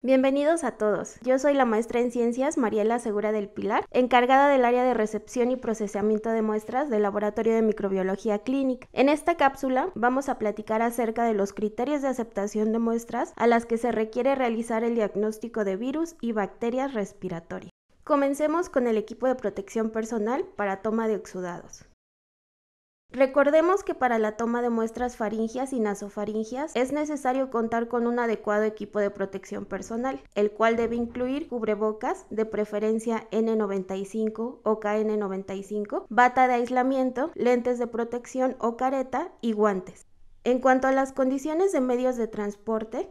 Bienvenidos a todos. Yo soy la maestra en ciencias Mariela Segura del Pilar, encargada del área de recepción y procesamiento de muestras del Laboratorio de Microbiología Clínica. En esta cápsula vamos a platicar acerca de los criterios de aceptación de muestras a las que se requiere realizar el diagnóstico de virus y bacterias respiratorias. Comencemos con el equipo de protección personal para toma de oxudados. Recordemos que para la toma de muestras faringias y nasofaringias es necesario contar con un adecuado equipo de protección personal, el cual debe incluir cubrebocas, de preferencia N95 o KN95, bata de aislamiento, lentes de protección o careta y guantes. En cuanto a las condiciones de medios de transporte,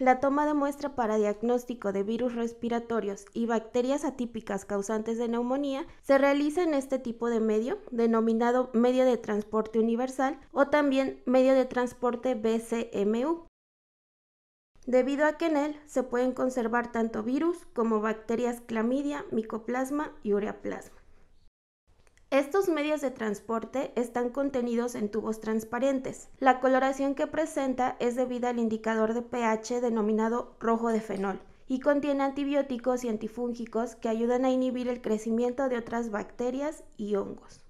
la toma de muestra para diagnóstico de virus respiratorios y bacterias atípicas causantes de neumonía se realiza en este tipo de medio, denominado medio de transporte universal o también medio de transporte BCMU, debido a que en él se pueden conservar tanto virus como bacterias clamidia, micoplasma y ureaplasma. Estos medios de transporte están contenidos en tubos transparentes. La coloración que presenta es debida al indicador de pH denominado rojo de fenol y contiene antibióticos y antifúngicos que ayudan a inhibir el crecimiento de otras bacterias y hongos.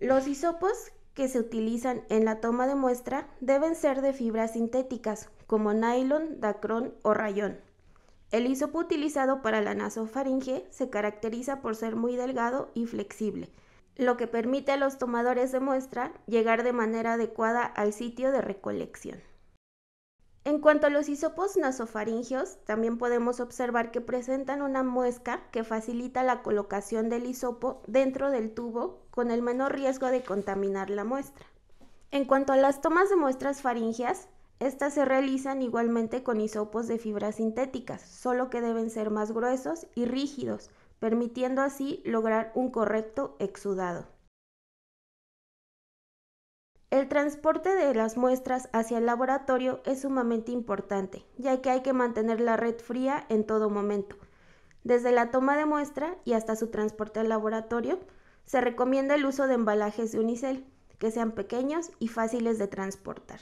Los hisopos que se utilizan en la toma de muestra deben ser de fibras sintéticas como nylon, dacrón o rayón. El hisopo utilizado para la nasofaringe se caracteriza por ser muy delgado y flexible, lo que permite a los tomadores de muestra llegar de manera adecuada al sitio de recolección. En cuanto a los hisopos nasofaringeos, también podemos observar que presentan una muesca que facilita la colocación del hisopo dentro del tubo con el menor riesgo de contaminar la muestra. En cuanto a las tomas de muestras faringeas, estas se realizan igualmente con hisopos de fibras sintéticas, solo que deben ser más gruesos y rígidos, permitiendo así lograr un correcto exudado. El transporte de las muestras hacia el laboratorio es sumamente importante, ya que hay que mantener la red fría en todo momento. Desde la toma de muestra y hasta su transporte al laboratorio, se recomienda el uso de embalajes de unicel, que sean pequeños y fáciles de transportar.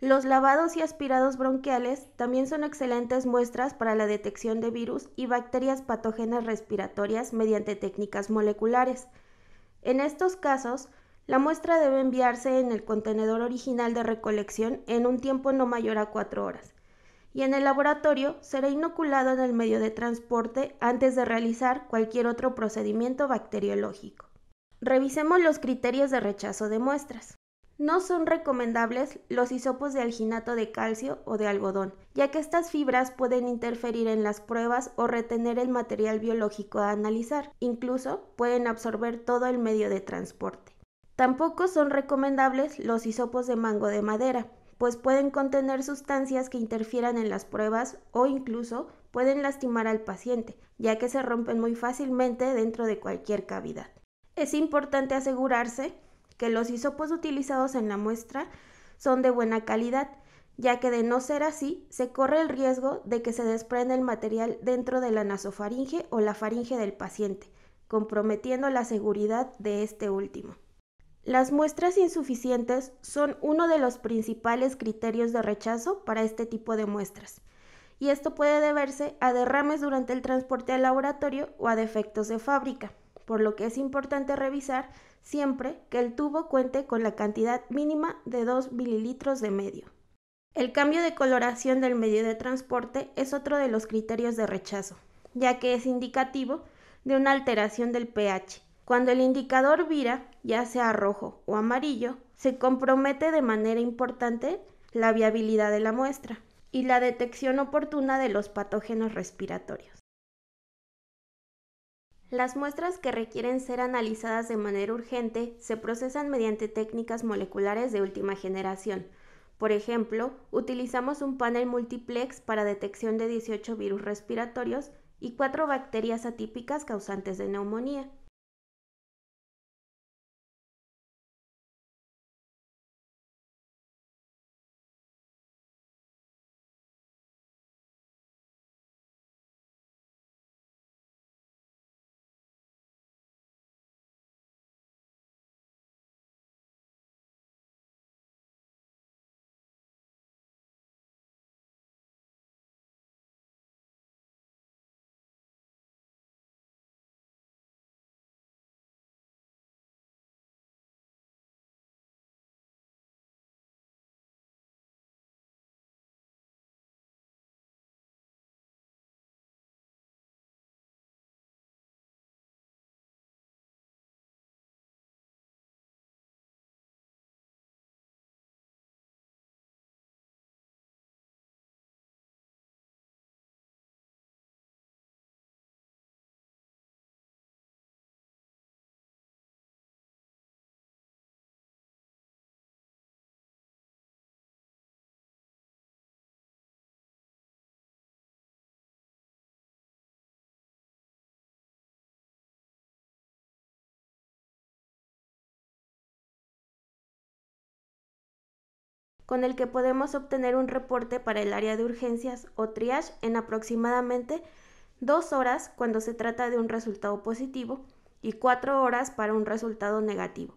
Los lavados y aspirados bronquiales también son excelentes muestras para la detección de virus y bacterias patógenas respiratorias mediante técnicas moleculares. En estos casos, la muestra debe enviarse en el contenedor original de recolección en un tiempo no mayor a 4 horas y en el laboratorio será inoculado en el medio de transporte antes de realizar cualquier otro procedimiento bacteriológico. Revisemos los criterios de rechazo de muestras. No son recomendables los hisopos de alginato de calcio o de algodón, ya que estas fibras pueden interferir en las pruebas o retener el material biológico a analizar, incluso pueden absorber todo el medio de transporte. Tampoco son recomendables los hisopos de mango de madera, pues pueden contener sustancias que interfieran en las pruebas o incluso pueden lastimar al paciente, ya que se rompen muy fácilmente dentro de cualquier cavidad. Es importante asegurarse que los hisopos utilizados en la muestra son de buena calidad, ya que de no ser así, se corre el riesgo de que se desprenda el material dentro de la nasofaringe o la faringe del paciente, comprometiendo la seguridad de este último. Las muestras insuficientes son uno de los principales criterios de rechazo para este tipo de muestras, y esto puede deberse a derrames durante el transporte al laboratorio o a defectos de fábrica, por lo que es importante revisar siempre que el tubo cuente con la cantidad mínima de 2 mililitros de medio. El cambio de coloración del medio de transporte es otro de los criterios de rechazo, ya que es indicativo de una alteración del pH. Cuando el indicador vira, ya sea rojo o amarillo, se compromete de manera importante la viabilidad de la muestra y la detección oportuna de los patógenos respiratorios. Las muestras que requieren ser analizadas de manera urgente se procesan mediante técnicas moleculares de última generación. Por ejemplo, utilizamos un panel multiplex para detección de 18 virus respiratorios y 4 bacterias atípicas causantes de neumonía. con el que podemos obtener un reporte para el área de urgencias o triage en aproximadamente dos horas cuando se trata de un resultado positivo y cuatro horas para un resultado negativo,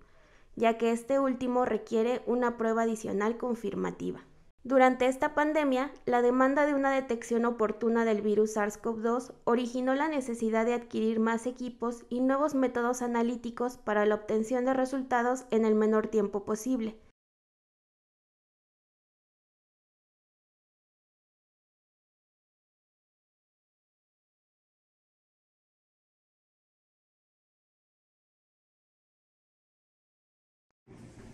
ya que este último requiere una prueba adicional confirmativa. Durante esta pandemia, la demanda de una detección oportuna del virus SARS-CoV-2 originó la necesidad de adquirir más equipos y nuevos métodos analíticos para la obtención de resultados en el menor tiempo posible.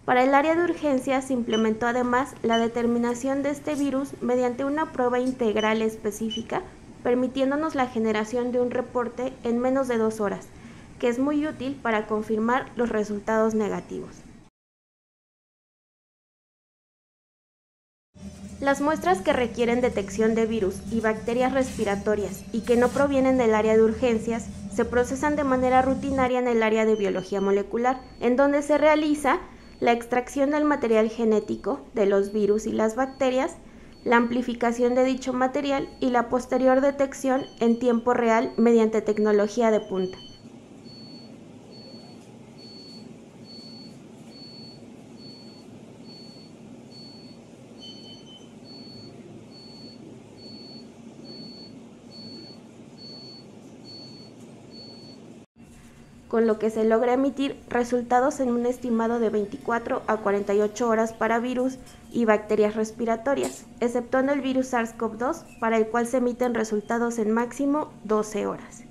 Para el área de urgencias se implementó además la determinación de este virus mediante una prueba integral específica, permitiéndonos la generación de un reporte en menos de dos horas, que es muy útil para confirmar los resultados negativos. Las muestras que requieren detección de virus y bacterias respiratorias y que no provienen del área de urgencias se procesan de manera rutinaria en el área de biología molecular, en donde se realiza la extracción del material genético de los virus y las bacterias, la amplificación de dicho material y la posterior detección en tiempo real mediante tecnología de punta. con lo que se logra emitir resultados en un estimado de 24 a 48 horas para virus y bacterias respiratorias, exceptuando el virus SARS-CoV-2, para el cual se emiten resultados en máximo 12 horas.